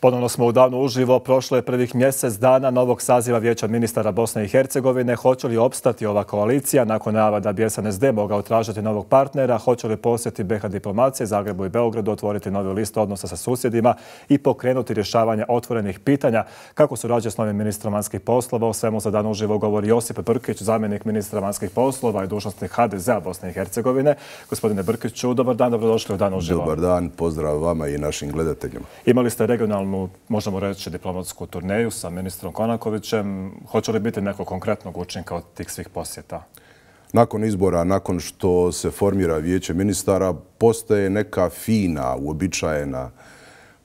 Ponovno smo u danu uživo. Prošlo je prvih mjesec dana novog saziva Vijeća ministara Bosne i Hercegovine. Hoće li opstati ova koalicija nakon nava da bi SNSD mogao tražiti novog partnera? Hoće li posjeti BH diplomacije Zagrebu i Beogradu, otvoriti novi list odnosa sa susjedima i pokrenuti rješavanje otvorenih pitanja? Kako su rađe s novim ministrom vanjskih poslova? O svemu za dan uživo govori Josip Brkić, zamjenik ministra vanjskih poslova i dužnostnik HDZ-a Bosne i Hercegovine. Gospodine Brkiću, dobar dan, dobrodošli u dan uživo. Dobar dan, pozdrav vama i našim gledateljima. Imali ste regionalnu formalnu, možemo reći, diplomatsku turneju sa ministrom Konakovićem. Hoće li biti neko konkretno učinka od tih svih posjeta? Nakon izbora, nakon što se formira vijeće ministara, postaje neka fina, uobičajena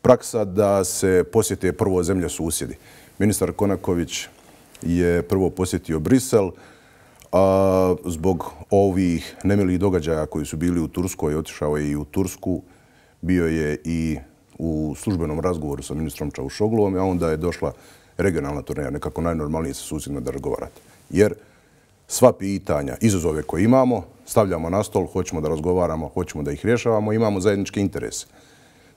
praksa da se posjete prvo zemlje susjedi. Ministar Konaković je prvo posjetio Brisel, zbog ovih nemilih događaja koji su bili u Turskoj, otišao je i u Tursku, bio je i u službenom razgovoru sa ministrom Čaušoglovom, a onda je došla regionalna turneja, nekako najnormalnije sa susjedima da razgovarate. Jer sva pitanja, izazove koje imamo, stavljamo na stol, hoćemo da razgovaramo, hoćemo da ih rješavamo, imamo zajedničke interese.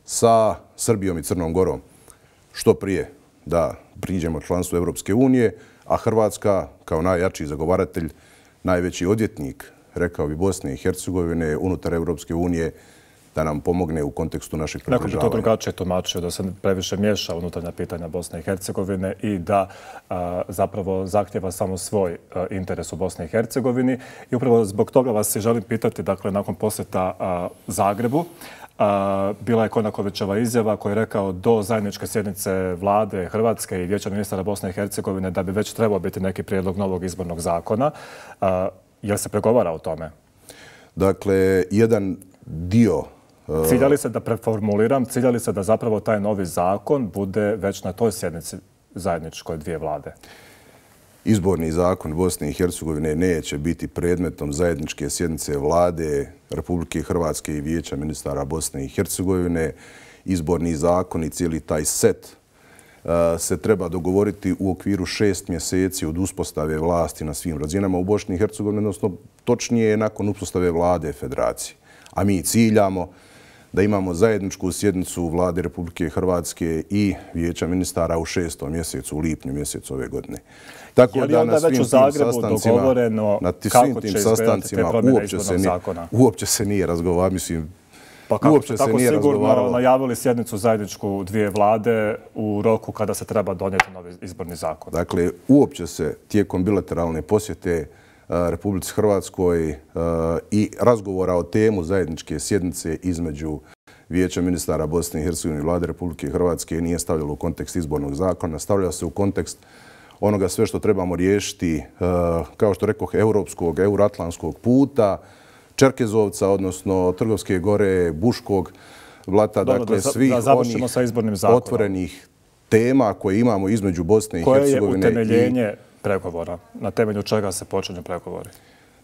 Sa Srbijom i Crnom Gorom, što prije da priđemo članstvu Evropske unije, a Hrvatska, kao najjačiji zagovaratelj, najveći odjetnik, rekao bi Bosne i Hercegovine, unutar Evropske unije, da nam pomogne u kontekstu našeg približavanja. Neko bi to drugačije tumačio da se previše miješa unutarnja pitanja Bosne i Hercegovine i da zapravo zahtjeva samo svoj interes u Bosni i Hercegovini. I upravo zbog toga vas se želim pitati, dakle, nakon posjeta Zagrebu, bila je Konakovićeva izjava koja je rekao do zajedničke sjednice vlade Hrvatske i vječa ministara Bosne i Hercegovine da bi već trebao biti neki prijedlog novog izbornog zakona. Je li se pregovara o tome? Dakle, jedan dio E, ciljali se da preformuliram, ciljali se da zapravo taj novi zakon bude već na toj sjednici zajedničkoj dvije vlade? Izborni zakon Bosne i Hercegovine neće biti predmetom zajedničke sjednice vlade Republike Hrvatske i Vijeća ministara Bosne i Hercegovine. Izborni zakon i cijeli taj set e, se treba dogovoriti u okviru šest mjeseci od uspostave vlasti na svim razinama u Bosni i Hercegovini, odnosno točnije nakon uspostave vlade federacije. A mi ciljamo da imamo zajedničku sjednicu vlade Republike Hrvatske i vijeća ministara u šestom mjesecu, u lipnju mjesecu ove godine. Tako da na svim tim sastancima uopće se nije razgovar, mislim, Pa kako ste tako sigurno najavili ono, sjednicu zajedničku dvije vlade u roku kada se treba donijeti novi izborni zakon? Dakle, uopće se tijekom bilateralne posjete Eh, Republici Hrvatskoj eh, i razgovora o temu zajedničke sjednice između Vijeća ministara Bosne i Hercegovine i vlade Republike Hrvatske nije stavljalo u kontekst izbornog zakona. Stavljalo se u kontekst onoga sve što trebamo riješiti, eh, kao što rekao, europskog, euroatlanskog puta, Čerkezovca, odnosno Trgovske gore, Buškog vlata, dakle svih onih otvorenih tema koje imamo između Bosne i Hercegovine. Koje je utemeljenje pregovora? Na temelju čega se počinju pregovori?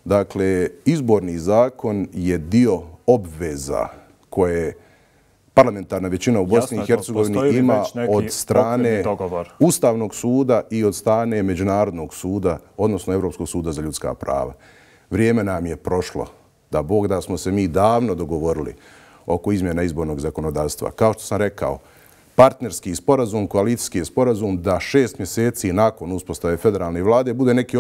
Dakle, izborni zakon je dio obveza koje parlamentarna većina u Bosni i Hercegovini ima od strane Ustavnog suda i od strane Međunarodnog suda, odnosno Evropskog suda za ljudska prava. Vrijeme nam je prošlo da Bog da smo se mi davno dogovorili oko izmjena izbornog zakonodavstva. Kao što sam rekao, partnerski sporazum, koalicijski sporazum da šest mjeseci nakon uspostave federalne vlade bude neki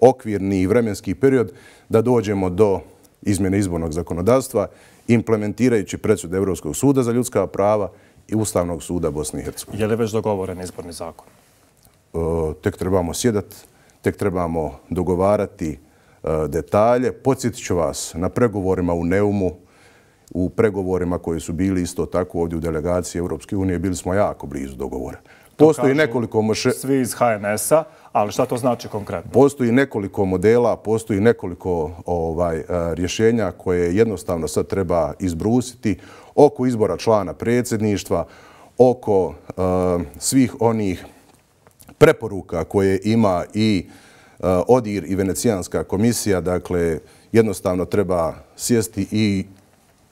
okvirni eh, vremenski period da dođemo do izmjene izbornog zakonodavstva implementirajući predsud Evropskog suda za ljudska prava i Ustavnog suda Bosne i Hercegovine. Je li već dogovoren izborni zakon? Eh, tek trebamo sjedati, tek trebamo dogovarati eh, detalje. Podsjetit ću vas na pregovorima u Neumu u pregovorima koji su bili isto tako ovdje u delegaciji Europske unije, bili smo jako blizu dogovora. Postoji nekoliko... Svi iz HNS-a, ali šta to znači konkretno? Postoji nekoliko modela, postoji nekoliko ovaj e, rješenja koje jednostavno sad treba izbrusiti oko izbora člana predsjedništva, oko e, svih onih preporuka koje ima i e, ODIR i Venecijanska komisija. Dakle, jednostavno treba sjesti i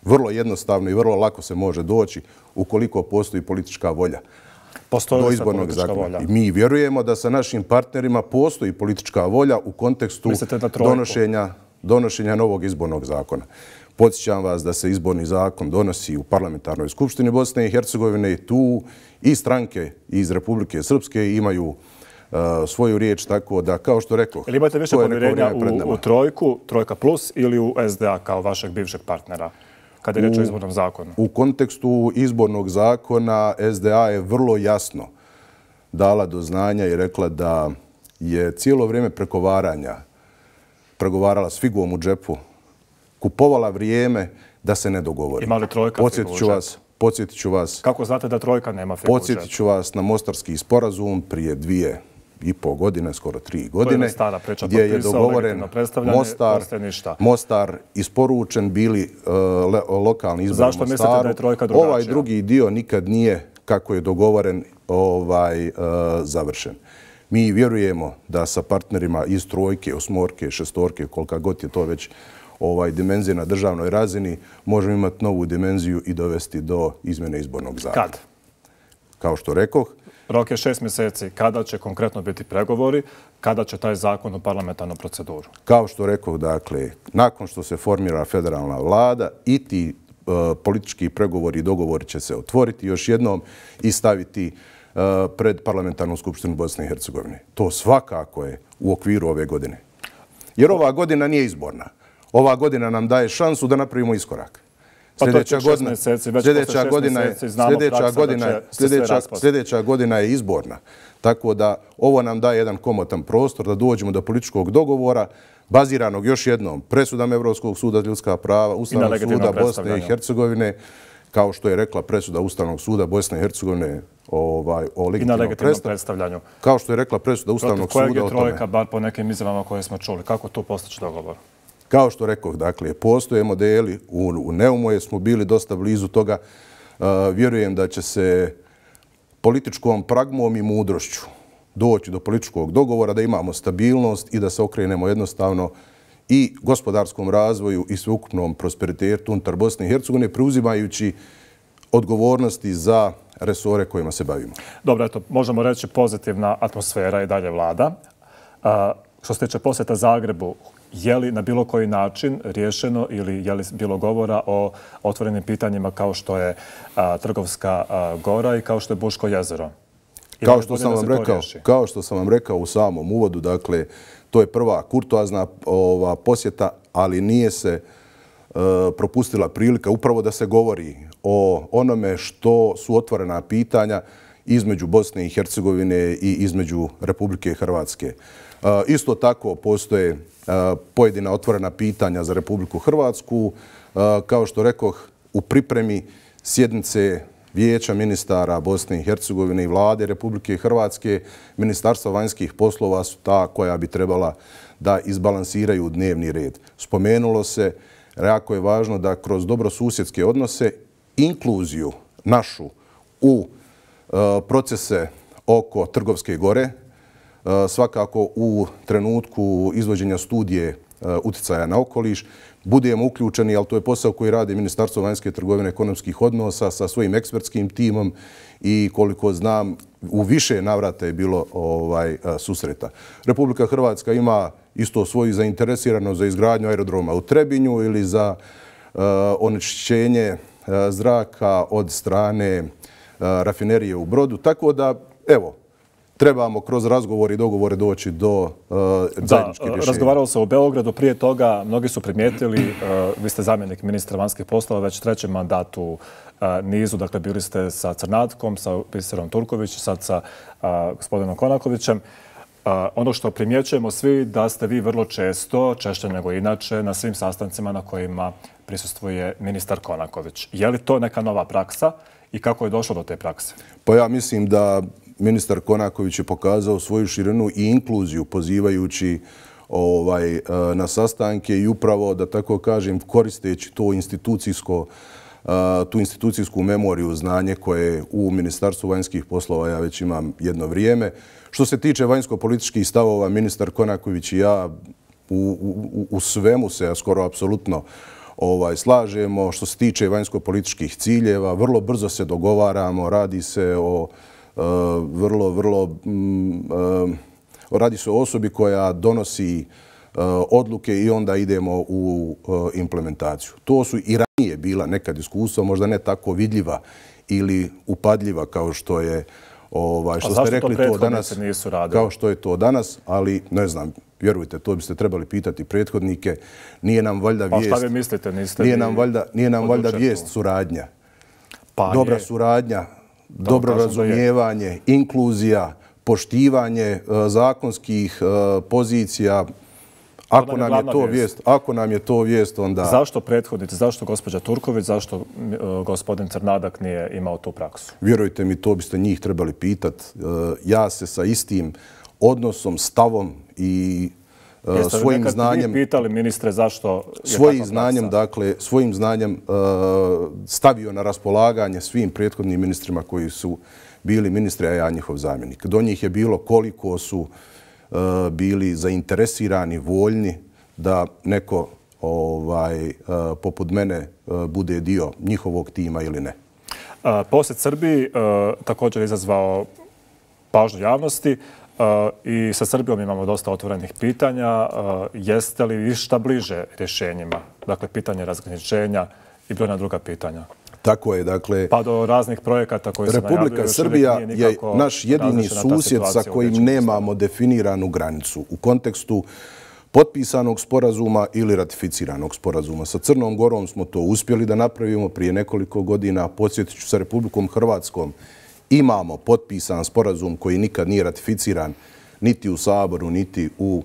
vrlo jednostavno i vrlo lako se može doći ukoliko postoji politička volja. Postoji do izbornog zakona. I mi vjerujemo da sa našim partnerima postoji politička volja u kontekstu donošenja, donošenja novog izbornog zakona. Podsjećam vas da se izborni zakon donosi u Parlamentarnoj skupštini Bosne i Hercegovine i tu i stranke iz Republike Srpske imaju e, svoju riječ, tako da, kao što rekao... Ili imate više povjerenja u, u trojku, trojka plus, ili u SDA kao vašeg bivšeg partnera? kada je reč o izbornom zakonu? U kontekstu izbornog zakona SDA je vrlo jasno dala do znanja i rekla da je cijelo vrijeme prekovaranja pregovarala s figuom u džepu, kupovala vrijeme da se ne dogovori. Imali trojka figu vas... Kako znate da trojka nema figu u džepu? Podsjetit vas na Mostarski sporazum prije dvije i po godine, skoro tri godine, gdje je dogovoren Mostar, isporučen bili e, lokalni izbor Mostaru. Zašto mislite da je trojka drugačija? Ovaj drugi dio nikad nije, kako je dogovoren, ovaj, e, završen. Mi vjerujemo da sa partnerima iz trojke, osmorke, šestorke, kolika god je to već ovaj, dimenzija na državnoj razini, možemo imati novu dimenziju i dovesti do izmjene izbornog zakona. Kad? Kao što rekoh, Rok je šest mjeseci. Kada će konkretno biti pregovori? Kada će taj zakon u parlamentarnu proceduru? Kao što rekao, dakle, nakon što se formira federalna vlada, i ti e, politički pregovori i dogovori će se otvoriti još jednom i staviti e, pred parlamentarnu skupštinu Bosne i Hercegovine. To svakako je u okviru ove godine. Jer ova godina nije izborna. Ova godina nam daje šansu da napravimo iskorak. Pa sljedeća godina, mjeseci, sljedeća godina, mjeseci, sljedeća, godina sljedeća, sljedeća godina je izborna. Tako da ovo nam daje jedan komotan prostor da dođemo do političkog dogovora baziranog još jednom presudama Evropskog suda ljudska prava, Ustavnog suda Bosne i Hercegovine, kao što je rekla presuda Ustavnog suda Bosne i Hercegovine ovaj, o legitimnom, predstavljanju. Kao što je rekla presuda Ustavnog suda o tome. Protiv kojeg je trojka, bar po nekim izjavama koje smo čuli, kako to postaće dogovor? Kao što rekoh, dakle, postoje modeli, u Neumoje smo bili dosta blizu toga. Uh, vjerujem da će se političkom pragmom i mudrošću doći do političkog dogovora, da imamo stabilnost i da se okrenemo jednostavno i gospodarskom razvoju i sveukupnom prosperitetu unutar Bosne i Hercegovine, preuzimajući odgovornosti za resore kojima se bavimo. Dobro, eto, možemo reći pozitivna atmosfera i dalje vlada. Uh, što se tiče posjeta Zagrebu, je li na bilo koji način rješeno ili je li bilo govora o otvorenim pitanjima kao što je Trgovska gora i kao što je Buško jezero? kao što, sam vam rekao, kao što sam vam rekao u samom uvodu, dakle, to je prva kurtoazna ova, posjeta, ali nije se e, propustila prilika upravo da se govori o onome što su otvorena pitanja između Bosne i Hercegovine i između Republike Hrvatske. Eh, isto tako postoje eh, pojedina otvorena pitanja za Republiku Hrvatsku. Eh, kao što rekoh, u pripremi sjednice Vijeća ministara Bosne i Hercegovine i vlade Republike Hrvatske, Ministarstva vanjskih poslova su ta koja bi trebala da izbalansiraju dnevni red. Spomenulo se, reako je važno da kroz dobrosusjedske odnose inkluziju našu u procese oko Trgovske gore, Eh, svakako u trenutku izvođenja studije eh, uticaja na okoliš, budemo uključeni, ali to je posao koji radi Ministarstvo vanjske trgovine ekonomskih odnosa sa svojim ekspertskim timom i koliko znam, u više navrata je bilo ovaj, eh, susreta. Republika Hrvatska ima isto svoju zainteresiranost za izgradnju aerodroma u Trebinju ili za onečišćenje zraka od strane rafinerije u Brodu. Tako da, evo, trebamo kroz razgovor i dogovore doći do uh, zajedničke uh, rješenja. Da, razgovaralo se o Beogradu. Prije toga mnogi su primijetili, uh, vi ste zamjenik ministra vanjskih poslova već trećem mandatu nizu, dakle bili ste sa Crnatkom, sa Pisarom Turković, sad sa gospodinom Konakovićem. Ono što primjećujemo svi da ste vi vrlo često, češće nego inače, na svim sastancima na kojima prisustuje ministar Konaković. Je li to neka nova praksa i kako je došlo do te prakse? Pa ja mislim da ministar Konaković je pokazao svoju širinu i inkluziju pozivajući ovaj, eh, na sastanke i upravo, da tako kažem, koristeći to institucijsko eh, tu institucijsku memoriju znanje koje je u Ministarstvu vanjskih poslova, ja već imam jedno vrijeme. Što se tiče vanjsko-političkih stavova, ministar Konaković i ja u svemu se skoro apsolutno ovaj, slažemo. Što se tiče vanjsko-političkih ciljeva, vrlo brzo se dogovaramo, radi se o Eh, vrlo, vrlo, mm, eh, radi se o osobi koja donosi eh, odluke i onda idemo u implementaciju. To su i ranije bila nekad iskustva, možda ne tako vidljiva ili upadljiva kao što je Ovaj, što ste rekli to, to danas nisu radili? Kao što je to danas, ali ne znam, vjerujte, to biste trebali pitati prethodnike. Nije nam valjda vijest... Pa šta vi mislite, niste nije nam valjda, nije nam valjda vijest suradnja. Pa Dobra je. suradnja, dobro razumijevanje, inkluzija, poštivanje zakonskih pozicija. Ako nam je to vijest, onda... Zašto prethodnici, zašto gospođa Turković, zašto e, gospodin Crnadak nije imao tu praksu? Vjerujte mi, to biste njih trebali pitat. E, ja se sa istim odnosom, stavom i svojim znanjem... Jeste li eh, nekad pitali ministre zašto... Svojim znanjem, dakle, svojim znanjem eh, stavio na raspolaganje svim prethodnim ministrima koji su bili ministri, a ja njihov zamjenik. Do njih je bilo koliko su eh, bili zainteresirani, voljni da neko ovaj, poput mene bude dio njihovog tima ili ne. Posjet Srbiji također je izazvao pažnju javnosti. I sa Srbijom imamo dosta otvorenih pitanja. Jeste li višta bliže rješenjima? Dakle, pitanje razgraničenja i brojna druga pitanja. Tako je, dakle... Pa do raznih projekata koji se najavljuju... Republika Srbija je naš jedini susjed sa kojim nemamo definiranu granicu u kontekstu potpisanog sporazuma ili ratificiranog sporazuma. Sa Crnom Gorom smo to uspjeli da napravimo prije nekoliko godina. Podsjetit ću sa Republikom Hrvatskom imamo potpisan sporazum koji nikad nije ratificiran niti u Saboru, niti u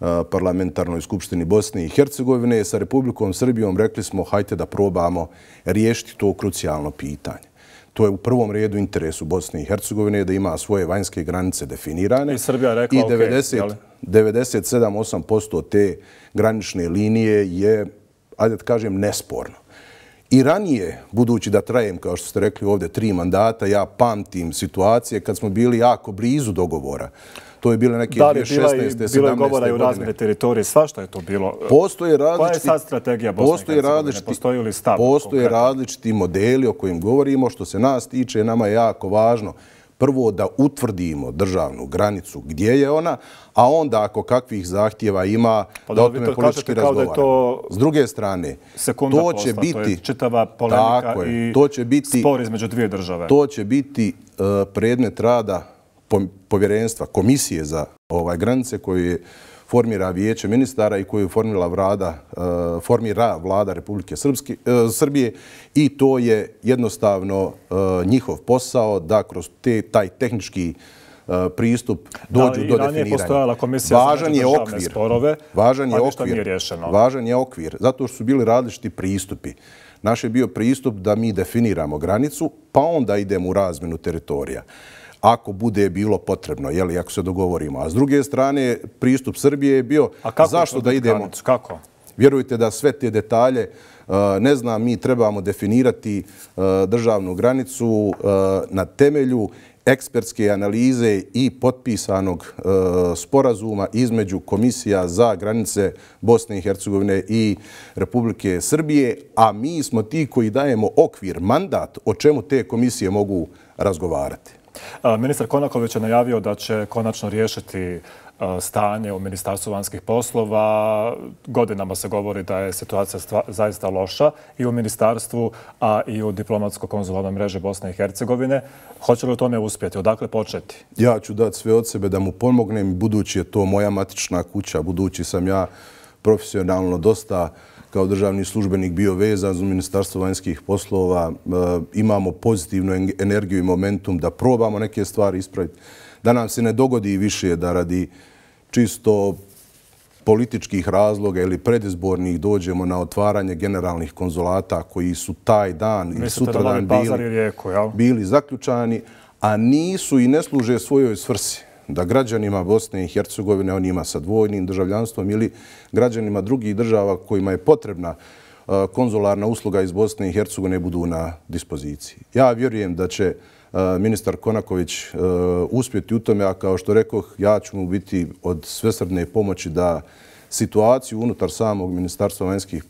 uh, parlamentarnoj skupštini Bosne i Hercegovine sa Republikom Srbijom rekli smo hajte da probamo riješiti to krucijalno pitanje. To je u prvom redu interesu Bosne i Hercegovine da ima svoje vanjske granice definirane. I Srbija rekla, I 97-8% te granične linije je, ajde da kažem, nesporno. I ranije, budući da trajem, kao što ste rekli ovdje, tri mandata, ja pamtim situacije kad smo bili jako blizu dogovora. To je bilo neke 2016. 17. godine. Da li bilo je govora i u razmjene teritorije? Sva što je to bilo? Postoje različiti... Koja je sad strategija Bosne i Hercegovine? Postoje li stav? Postoje različiti modeli o kojim govorimo. Što se nas tiče, nama je jako važno prvo da utvrdimo državnu granicu, gdje je ona, a onda ako kakvih zahtjeva ima, pa da o tome politički razgovaramo. S druge strane, to će biti... četava polemika i spor između dvije države. To će biti eh, predmet rada povjerenstva, komisije za ovaj, granice koje je formira vijeće ministara i koju e, formira vlada Republike e, Srbije i to je jednostavno e, njihov posao da kroz taj tehnički pristup dođu do definiranja. Važan je okvir. Važan je okvir. Važan je okvir. Zato što su bili različiti pristupi. Naš je bio pristup da mi definiramo granicu, pa onda idemo u razminu teritorija ako bude bilo potrebno, jel, ako se dogovorimo. A s druge strane, pristup Srbije je bio zašto da idemo... Kranicu? Kako? Vjerujte da sve te detalje, e, ne znam, mi trebamo definirati e, državnu granicu e, na temelju ekspertske analize i potpisanog sporazuma između Komisija za granice Bosne i Hercegovine i Republike Srbije, a mi smo ti koji dajemo okvir, mandat o čemu te komisije mogu razgovarati. Ministar Konaković je najavio da će konačno riješiti stanje u Ministarstvu vanjskih poslova. Godinama se govori da je situacija zaista loša i u Ministarstvu, a i u diplomatsko-konzulovnoj mreži Bosne i Hercegovine. Hoće li u tome uspjeti? Odakle početi? Ja ću dati sve od sebe da mu pomognem, budući je to moja matična kuća, budući sam ja profesionalno dosta učinjen kao državni službenik bio vezan za Ministarstvo vanjskih poslova, e, imamo pozitivnu energiju i momentum da probamo neke stvari ispraviti, da nam se ne dogodi više da radi čisto političkih razloga ili predizbornih dođemo na otvaranje generalnih konzulata koji su taj dan i sutra dan bili, bili zaključani, a nisu i ne služe svojoj svrsi da građanima Bosne i Hercegovine, onima sa dvojnim državljanstvom ili građanima drugih država kojima je potrebna uh, konzularna usluga iz Bosne i Hercegovine budu na dispoziciji. Ja vjerujem da će uh, ministar Konaković uh, uspjeti u tome, a kao što rekao, ja ću mu biti od svesrdne pomoći da situaciju unutar samog Ministarstva vanjskih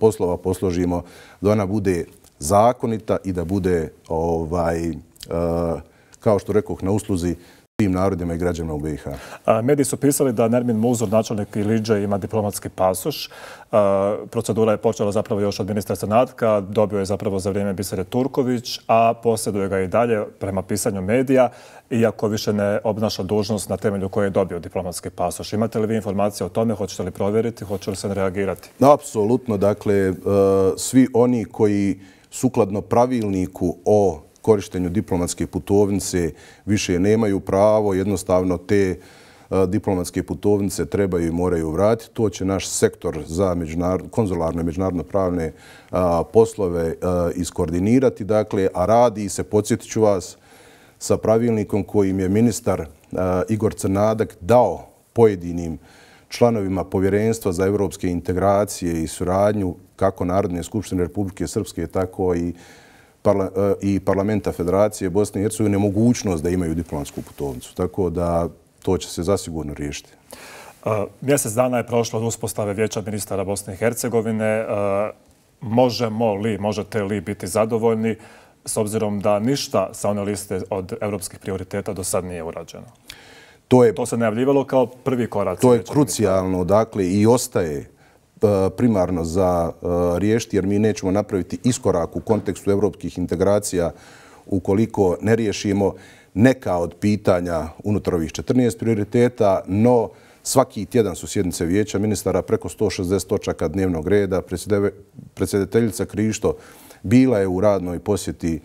poslova posložimo da ona bude zakonita i da bude, ovaj, kao što rekao, na usluzi svim narodima i građanima u BiH. Mediji su pisali da Nermin Muzor, načelnik Iliđe, ima diplomatski pasoš. Procedura je počela zapravo još od ministra Senatka, dobio je zapravo za vrijeme Bisere Turković, a posjeduje ga i dalje prema pisanju medija, iako više ne obnaša dužnost na temelju koje je dobio diplomatski pasoš. Imate li vi informacije o tome? Hoćete li provjeriti? Hoće li se reagirati? Apsolutno. Dakle, e, svi oni koji sukladno pravilniku o korištenju diplomatske putovnice više nemaju pravo, jednostavno te e, diplomatske putovnice trebaju i moraju vratiti. To će naš sektor za konzularne međunarodno-pravne e, poslove e, iskoordinirati. Dakle, a radi se, podsjetit vas, sa pravilnikom kojim je ministar Igor Crnadak dao pojedinim članovima povjerenstva za evropske integracije i suradnju kako Narodne skupštine Republike Srpske, tako i Hrvatske E, i parlamenta Federacije Bosne i Hercegovine mogućnost da imaju diplomatsku putovnicu. Tako da to će se zasigurno riješiti. E, mjesec dana je prošlo od uspostave vječa ministara Bosne i Hercegovine. E, možemo li, možete li biti zadovoljni s obzirom da ništa sa one liste od evropskih prioriteta do sad nije urađeno? To se najavljivalo kao prvi korak. To je krucijalno, dakle, i ostaje E, primarno za e, riješiti, jer mi nećemo napraviti iskorak u kontekstu evropskih integracija ukoliko ne riješimo neka od pitanja unutar ovih 14 prioriteta, no svaki tjedan su sjednice vijeća ministara preko 160 točaka dnevnog reda. Predsjedateljica Krišto bila je u radnoj posjeti e,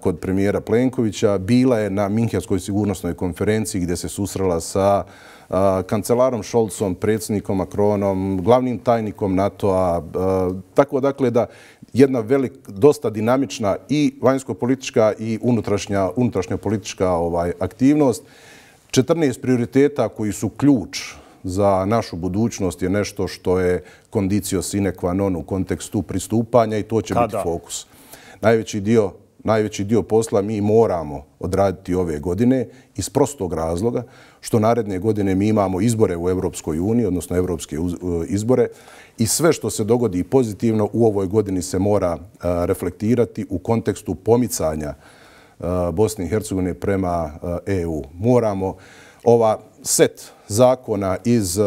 kod premijera Plenkovića, bila je na Minhijanskoj sigurnosnoj konferenciji gdje se susrela sa kancelarom Šolcom, predsjednikom Makronom, glavnim tajnikom NATO-a, tako dakle da jedna velik, dosta dinamična i vanjsko-politička i unutrašnja politička ovaj, aktivnost. 14 prioriteta koji su ključ za našu budućnost je nešto što je kondicio sine qua non u kontekstu pristupanja i to će biti fokus. Najveći dio najveći dio posla mi moramo odraditi ove godine iz prostog razloga što naredne godine mi imamo izbore u Evropskoj uniji, odnosno evropske e, izbore i sve što se dogodi pozitivno u ovoj godini se mora e, reflektirati u kontekstu pomicanja e, Bosne i Hercegovine prema EU. Moramo ova set zakona iz eh,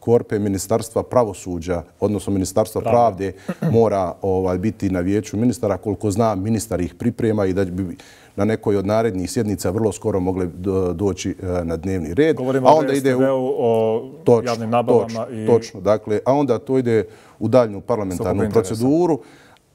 korpe Ministarstva pravosuđa, odnosno Ministarstva pravde, mora ovaj, biti na vijeću ministara. Koliko zna, ministar ih priprema i da bi na nekoj od narednih sjednica vrlo skoro mogle doći eh, na dnevni red. Govorimo o STV-u, o javnim nabavama. Točno, dakle, a onda to ide u daljnu parlamentarnu proceduru.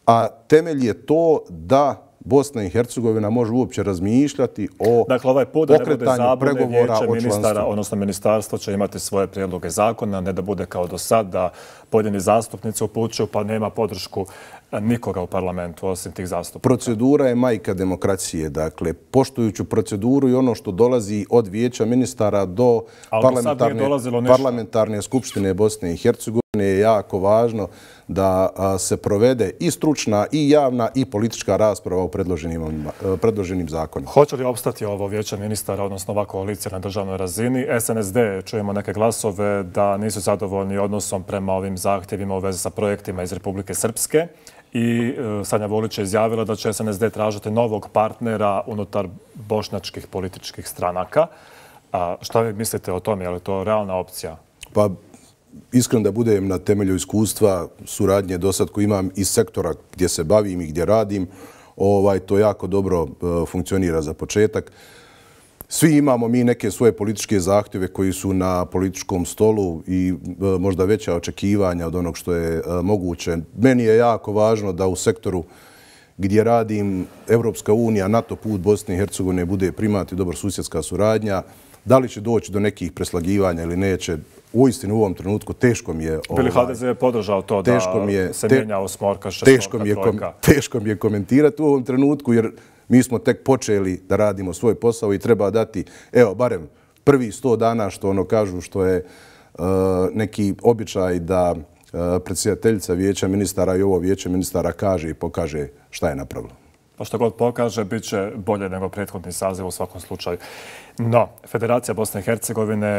A temelj je to da Bosna i Hercegovina može uopće razmišljati o dakle, ovaj pokretanju pregovora o članstvu. Odnosno, ministarstvo će imati svoje prijedloge zakona, ne da bude kao do sad da pojedini zastupnici upućuju pa nema podršku eh, nikoga u parlamentu osim tih zastupnika. Procedura je majka demokracije. Dakle, poštujuću proceduru i ono što dolazi od vijeća ministara do parlamentarne skupštine Bosne i Hercegovine je jako važno da se provede i stručna, i javna, i politička rasprava u predloženim zakonima. Hoće li obstati ovo vječe ministara, odnosno ova koalicija na državnoj razini? SNSD, čujemo neke glasove da nisu zadovoljni odnosom prema ovim zahtjevima u vezi sa projektima iz Republike Srpske. I e, Sanja Volić je izjavila da će SNSD tražiti novog partnera unutar bošnačkih političkih stranaka. Šta vi mislite o tom? Je li to realna opcija? Pa iskren da budem na temelju iskustva, suradnje do sad koji imam iz sektora gdje se bavim i gdje radim, ovaj, to jako dobro e, funkcionira za početak. Svi imamo mi neke svoje političke zahtjeve koji su na političkom stolu i e, možda veća očekivanja od onog što je e, moguće. Meni je jako važno da u sektoru gdje radim Evropska unija, NATO put Bosne i Hercegovine bude primati dobro susjedska suradnja, Da li će doći do nekih preslagivanja ili neće, uistinu u ovom trenutku teško mi je... Bili ovaj, HDZ je podržao to da se mijenja osmorka, šestorka, trojka? Teško mi je komentirati u ovom trenutku jer mi smo tek počeli da radimo svoj posao i treba dati, evo, barem prvi sto dana što ono kažu što je e, neki običaj da e, predsjedateljica vijeća ministara i ovo vijeće ministara kaže i pokaže šta je napravilo. Pa što god pokaže, bit će bolje nego prethodni saziv u svakom slučaju. No, Federacija Bosne i Hercegovine,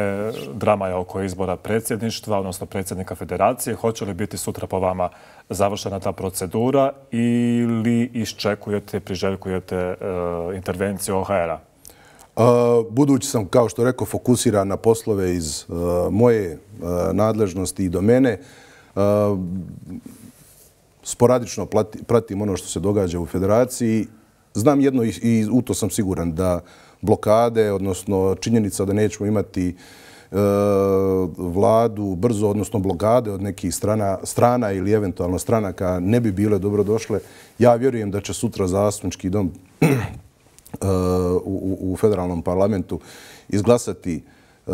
drama je oko izbora predsjedništva, odnosno predsjednika federacije. Hoće li biti sutra po vama završena ta procedura ili iščekujete, priželjkujete e, intervenciju OHR-a? E, budući sam, kao što rekao, fokusiran na poslove iz e, moje nadležnosti i domene, e, sporadično pratim ono što se događa u federaciji. Znam jedno i u to sam siguran da blokade, odnosno činjenica da nećemo imati e, vladu brzo, odnosno blokade od nekih strana, strana ili eventualno stranaka ne bi bile dobro došle. Ja vjerujem da će sutra zastupnički dom e, u federalnom parlamentu izglasati e,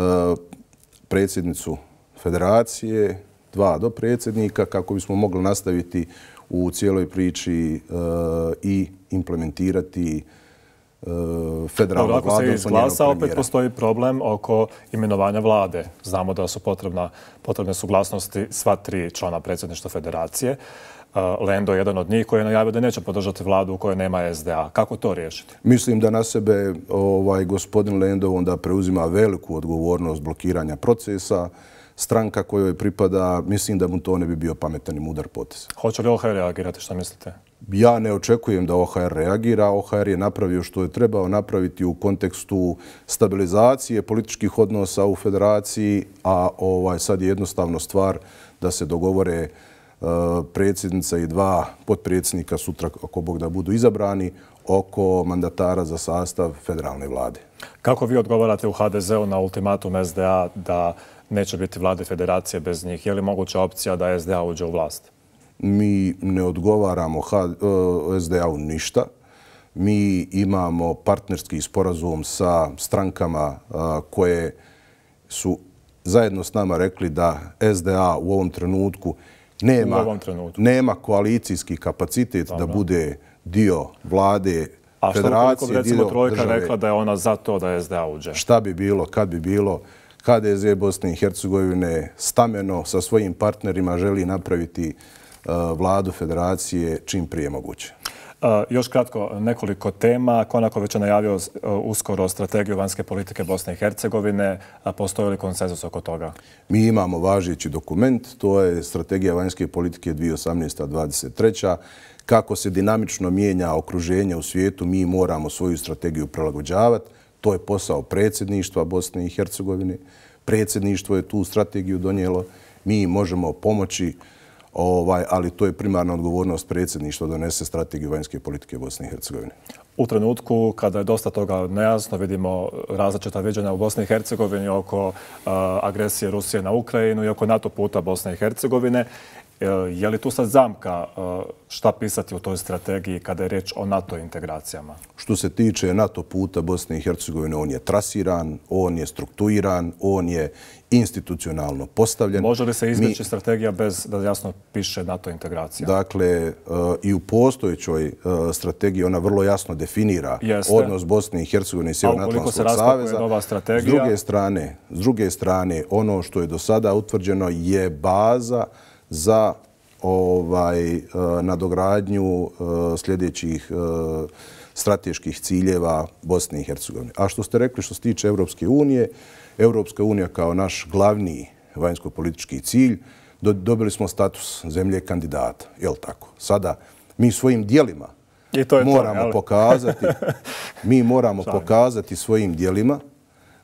predsjednicu federacije, dva do predsjednika kako bismo mogli nastaviti u cijeloj priči e, i implementirati e, federalnu vladu. Ako se izglasa, opet postoji problem oko imenovanja vlade. Znamo da su potrebne suglasnosti sva tri člana predsjedništva federacije. E, Lendo je jedan od njih koji je najavio da neće podržati vladu u kojoj nema SDA. Kako to riješiti? Mislim da na sebe ovaj, gospodin Lendo onda preuzima veliku odgovornost blokiranja procesa stranka kojoj pripada, mislim da mu to ne bi bio pametan i mudar potes. Hoće li OHR reagirati, šta mislite? Ja ne očekujem da OHR reagira. OHR je napravio što je trebao napraviti u kontekstu stabilizacije političkih odnosa u federaciji, a ovaj, sad je jednostavno stvar da se dogovore e, predsjednica i dva potpredsjednika sutra, ako Bog da budu izabrani, oko mandatara za sastav federalne vlade. Kako vi odgovarate u HDZ-u na ultimatum SDA da neće biti vlade federacije bez njih. Je li moguća opcija da SDA uđe u vlast? Mi ne odgovaramo e, SDA-u ništa. Mi imamo partnerski sporazum sa strankama e, koje su zajedno s nama rekli da SDA u ovom trenutku nema koalicijski kapacitet da bude dio vlade federacije, A što ukoliko recimo trojka rekla da je ona za to da SDA uđe? Šta bi bilo, kad bi bilo, HDZ Bosne i Hercegovine stameno sa svojim partnerima želi napraviti e, vladu federacije čim prije moguće. E, još kratko nekoliko tema. Konako već je najavio e, uskoro strategiju vanjske politike Bosne i Hercegovine. Postoji li konsenzus oko toga? Mi imamo važeći dokument. To je strategija vanjske politike 2018-2023. Kako se dinamično mijenja okruženje u svijetu, mi moramo svoju strategiju prilagođavati. To je posao predsjedništva Bosne i Hercegovine. Predsjedništvo je tu strategiju donijelo. Mi možemo pomoći, ovaj, ali to je primarna odgovornost predsjedništva donese strategiju vanjske politike Bosne i Hercegovine. U trenutku kada je dosta toga nejasno, vidimo različita veđanja u Bosni i Hercegovini oko agresije Rusije na Ukrajinu i oko NATO puta Bosne i Hercegovine. Eh, je li tu sad zamka eh, šta pisati u toj strategiji kada je reč o NATO integracijama? Što se tiče NATO puta Bosne i Hercegovine, on je trasiran, on je strukturiran, on je institucionalno postavljen. Može li se izveći strategija bez da jasno piše NATO integracija? Dakle, eh, i u postojećoj strategiji ona vrlo jasno definira odnos Bosne i Hercegovine i Sjevernatlanskog saveza. A ukoliko se S druge strane, ono što je do sada utvrđeno je baza za ovaj e, nadogradnju e, sljedećih e, strateških ciljeva Bosne i Hercegovine. A što ste rekli što se tiče Evropske unije, Evropska unija kao naš glavni vanjsko-politički cilj, dobili smo status zemlje kandidata, je tako? Sada mi svojim dijelima moramo pokazati mi moramo pokazati svojim dijelima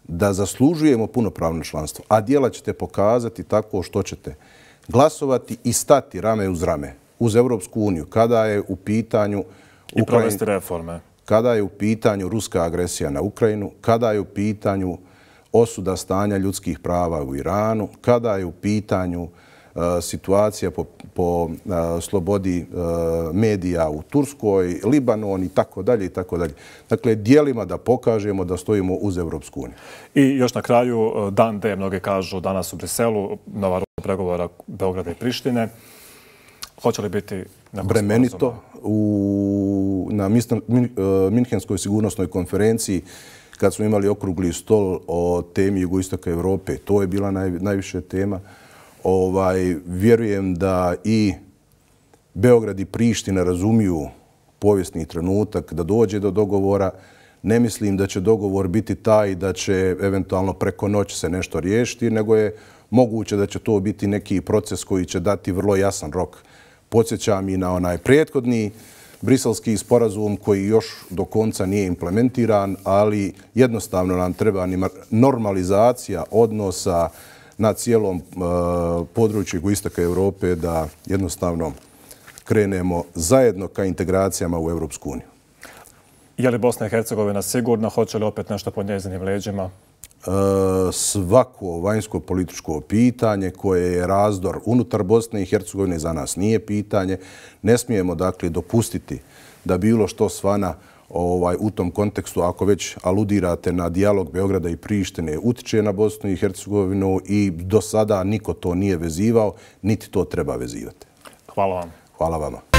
da zaslužujemo punopravno članstvo, a dijela ćete pokazati tako što ćete pokazati glasovati i stati rame uz rame uz Evropsku uniju kada je u pitanju... I provesti reforme. Kada je u pitanju ruska agresija na Ukrajinu, kada je u pitanju osuda stanja ljudskih prava u Iranu, kada je u pitanju e, situacija po e, slobodi e, medija u Turskoj, Libanon i tako dalje i tako dalje. Dakle, dijelima da pokažemo da stojimo uz Evropsku uniju. I još na kraju, dan D, mnoge kažu danas u Briselu, Novaru pregovora Beograda i Prištine. Hoće li biti bremenito u, na e, Minhenskoj sigurnosnoj konferenciji kad smo imali okrugli stol o temi jugoistoka Evrope. To je bila najviše tema. Ovaj, vjerujem da i Beograd i Priština razumiju povijesni trenutak da dođe do dogovora. Ne mislim da će dogovor biti taj da će eventualno preko noći se nešto riješiti, nego je moguće da će to biti neki proces koji će dati vrlo jasan rok. Podsjećam i na onaj prijethodni brisalski sporazum koji još do konca nije implementiran, ali jednostavno nam treba normalizacija odnosa na cijelom e, području jugoistaka Evrope da jednostavno krenemo zajedno ka integracijama u Evropsku uniju. Je li Bosna i Hercegovina sigurna? Hoće li opet nešto pod njezinim leđima? Eh, svako vanjsko-političko pitanje koje je razdor unutar Bosne i Hercegovine za nas nije pitanje. Ne smijemo dakle dopustiti da bilo što svana ovaj, u tom kontekstu, ako već aludirate na dijalog Beograda i Prištine, utiče na Bosnu i Hercegovinu i do sada niko to nije vezivao, niti to treba vezivati. Hvala vam. Hvala vama. Hvala vama.